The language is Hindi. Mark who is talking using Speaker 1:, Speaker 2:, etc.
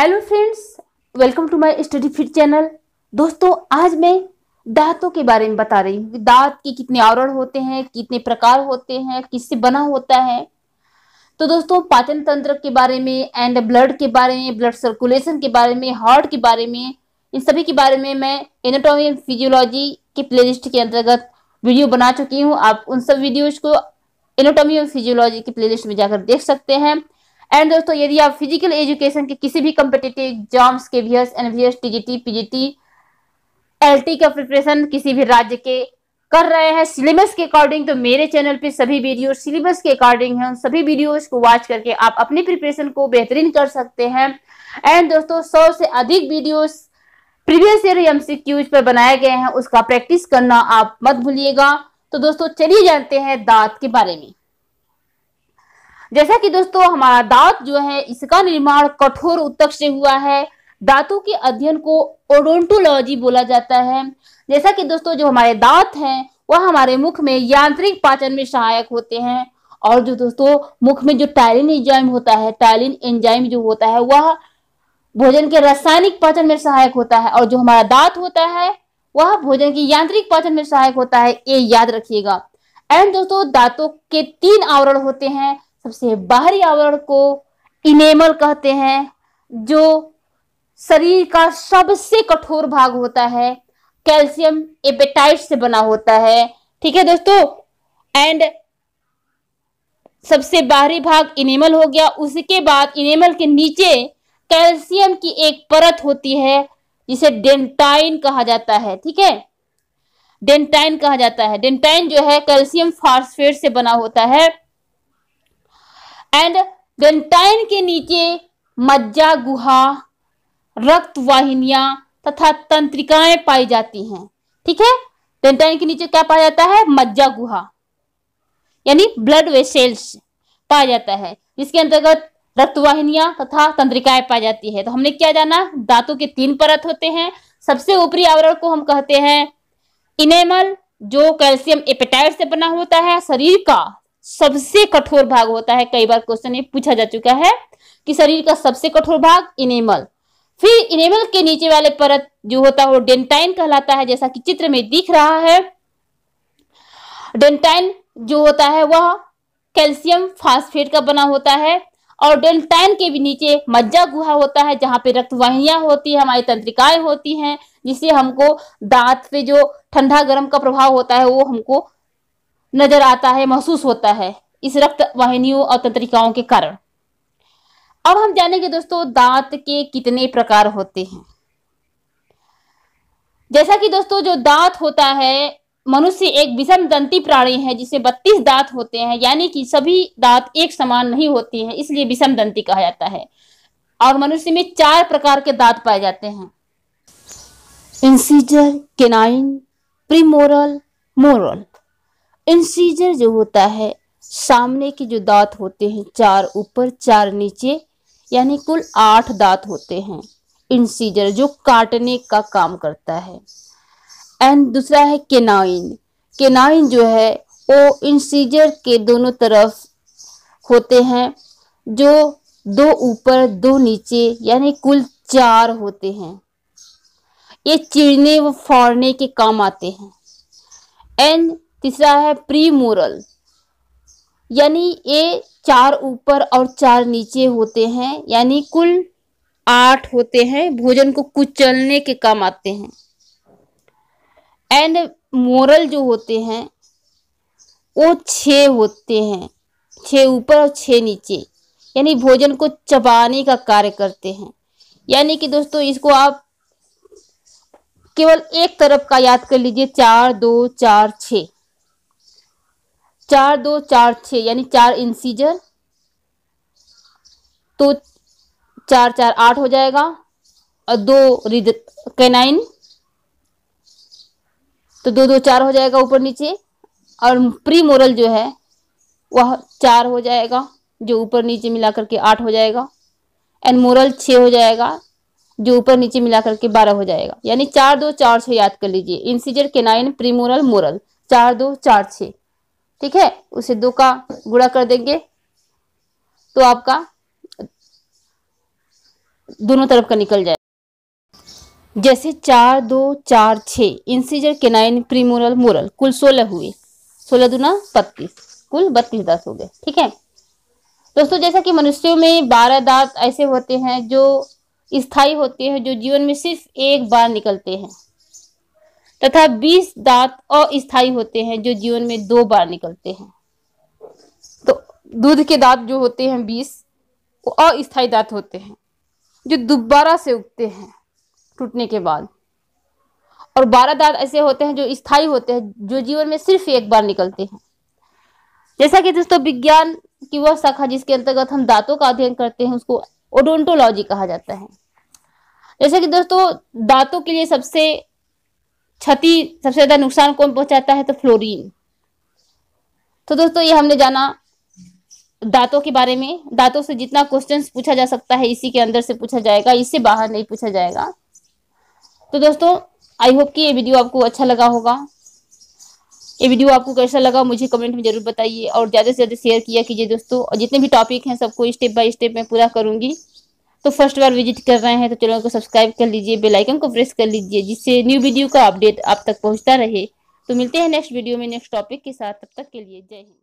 Speaker 1: hello friends welcome to my study fit channel दोस्तों आज मैं दांतों के बारे में बता रही हूँ दांत के कितने आवरण होते हैं कितने प्रकार होते हैं किससे बना होता है तो दोस्तों पाचन तंत्र के बारे में एंड ब्लड के बारे में ब्लड सर्कुलेशन के बारे में हार्ट के बारे में इन सभी के बारे में मैं एनाटॉमी एंड फिजियोलॉजी के प्ले के अंतर्गत वीडियो बना चुकी हूँ आप उन सब वीडियोज को एनाटॉमी एंड फिजियोलॉजी के प्ले में जाकर देख सकते हैं एंड दोस्तों यदि आप फिजिकल एजुकेशन के किसी भी कम्पिटेटिव एग्जाम्स के V S N V S T G T P G T L T का प्रिपरेशन किसी भी राज्य के कर रहे हैं सिलेबस के अकॉर्डिंग तो मेरे चैनल पे सभी वीडियो सिलेबस के अकॉर्डिंग है उन सभी वीडियोस को वॉच करके आप अपनी प्रिपरेशन को बेहतरीन कर सकते हैं एंड दोस्तों सौ से अधिक वीडियोस प्रीवियस ईयर एमसीक्यूज पर बनाए गए हैं उसका प्रैक्टिस करना आप मत भूलिएगा तो दोस्तों चलिए जानते हैं दांत के बारे में जैसा कि दोस्तों हमारा दांत जो है इसका निर्माण कठोर उत्तक से हुआ है दांतों के अध्ययन को ओडोन्टोलॉजी बोला जाता है जैसा कि दोस्तों जो हमारे दांत हैं वह हमारे मुख में यांत्रिक पाचन में सहायक होते हैं और जो दोस्तों मुख में जो टाइलिन एंजाइम होता है टाइलिन एंजाइम जो होता है वह भोजन के रासायनिक पाचन में सहायक होता है और जो हमारा दांत होता है वह भोजन के यांत्रिक पाचन में सहायक होता है ये याद रखिएगा एंड दोस्तों दांतों के तीन आवरण होते हैं सबसे बाहरी आवरण को इनेमल कहते हैं जो शरीर का सबसे कठोर भाग होता है कैल्शियम एपेटाइट से बना होता है ठीक है दोस्तों एंड सबसे बाहरी भाग इनेमल हो गया उसके बाद इनेमल के नीचे कैल्शियम की एक परत होती है जिसे डेंटाइन कहा जाता है ठीक है डेंटाइन कहा जाता है डेंटाइन जो है कैल्शियम फास्फेट से बना होता है एंड डेंटाइन के नीचे मज्जा गुहा रक्त वाहिनिया तथा तंत्रिकाएं पाई जाती हैं ठीक है डेंटाइन के नीचे क्या पाया जाता है मज्जा गुहा यानी ब्लड वेसेल्स पाया जाता है जिसके अंतर्गत रक्त वाहिनिया तथा तंत्रिकाएं पाई जाती है तो हमने क्या जाना दांतों के तीन परत होते हैं सबसे ऊपरी आवरण को हम कहते हैं इनेमल जो कैल्शियम एपेटाइट से बना होता है शरीर का सबसे कठोर भाग होता है कई बार क्वेश्चन ये पूछा जा चुका है कि शरीर का सबसे कठोर भाग इनेमल फिर इनेमल के नीचे वाले परत जो होता है वो डेंटाइन कहलाता है जैसा कि चित्र में दिख रहा है डेंटाइन जो होता है वह कैल्शियम फास्फेट का बना होता है और डेल्टाइन के भी नीचे मज्जा गुहा होता है जहां पे रक्तवाहियां होती है हमारी तंत्रिकाएं होती हैं जिससे हमको दांत पे जो ठंडा गर्म का प्रभाव होता है वो हमको नजर आता है महसूस होता है इस रक्त वाहिनियों और तंत्रिकाओं के कारण अब हम जानेंगे दोस्तों दांत के कितने प्रकार होते हैं जैसा कि दोस्तों जो दांत होता है मनुष्य एक विषम दंती प्राणी है जिसे बत्तीस दांत होते हैं यानी कि सभी दांत एक समान नहीं होते हैं इसलिए विषम दंती कहा जाता है और मनुष्य में चार प्रकार के दांत पाए जाते हैं incisor canine premolar molar incisor जो होता है सामने के जो दांत होते हैं चार ऊपर चार नीचे यानी कुल आठ दांत होते हैं इंसीजर जो काटने का काम करता है एंड दूसरा है केनाइन केनाइन जो है वो इंसीजर के दोनों तरफ होते हैं जो दो ऊपर दो नीचे यानी कुल चार होते हैं ये चिड़ने व फाड़ने के काम आते हैं एंड तीसरा है प्री मोरल यानी ये चार ऊपर और चार नीचे होते हैं यानी कुल आठ होते हैं भोजन को कुचलने के काम आते हैं एंड मोरल जो होते हैं वो छ होते हैं छः ऊपर और छह नीचे यानी भोजन को चबाने का कार्य करते हैं यानी कि दोस्तों इसको आप केवल एक तरफ का याद कर लीजिए चार दो चार छः चार दो चार छ यानी चार इंसीजर तो चार चार आठ हो जाएगा और दो रिज कैनाइन तो दो दो चार हो जाएगा ऊपर नीचे और प्रीमोरल जो है वह चार हो जाएगा जो ऊपर नीचे मिला करके आठ हो जाएगा एंड मोरल छ हो जाएगा जो ऊपर नीचे मिला करके बारह हो जाएगा यानी चार दो चार छ याद कर लीजिए इंसीजर केनाइन प्रीमोरल मोरल चार दो चार छः ठीक है उसे दो का गुणा कर देंगे तो आपका दोनों तरफ का निकल जाए जैसे चार दो चार छ इंसीजर के नाइन प्रीमोरल मोरल कुल सोलह हुए सोलह दुना बत्तीस कुल बत्तीस दस हो गए ठीक है दोस्तों जैसा कि मनुष्यों में बारह दांत ऐसे होते हैं जो स्थायी होते हैं जो जीवन में सिर्फ एक बार निकलते हैं तथा बीस दांत अस्थायी होते हैं जो जीवन में दो बार निकलते हैं तो दूध के दांत जो होते हैं बीस वो अस्थायी दांत होते हैं जो दोबारा से उगते हैं टूटने के बाद और बारह दांत ऐसे होते हैं जो स्थायी होते हैं जो जीवन में सिर्फ एक बार निकलते हैं जैसा कि दोस्तों विज्ञान की वह शाखा जिसके अंतर्गत हम दांतों का अध्ययन करते हैं उसको ओडोंटोलॉजी कहा जाता है जैसे कि दोस्तों दांतों के लिए सबसे क्षति सबसे ज्यादा नुकसान कौन पहुंचाता है तो फ्लोरीन तो दोस्तों ये हमने जाना दांतों के बारे में दांतों से जितना क्वेश्चन पूछा जा सकता है इसी के अंदर से पूछा जाएगा इससे बाहर नहीं पूछा जाएगा तो दोस्तों आई होप कि ये वीडियो आपको अच्छा लगा होगा ये वीडियो आपको कैसा लगा मुझे कमेंट में जरूर बताइए और ज़्यादा से ज़्यादा शेयर किया कीजिए दोस्तों और जितने भी टॉपिक हैं सबको स्टेप बाय स्टेप मैं पूरा करूंगी तो फर्स्ट बार विजिट कर रहे हैं तो चैनल को सब्सक्राइब कर लीजिए बेल आइकन को प्रेस कर लीजिए जिससे न्यू वीडियो का अपडेट आप तक पहुंचता रहे तो मिलते हैं नेक्स्ट वीडियो में नेक्स्ट टॉपिक के साथ तब तक के लिए जय हिंद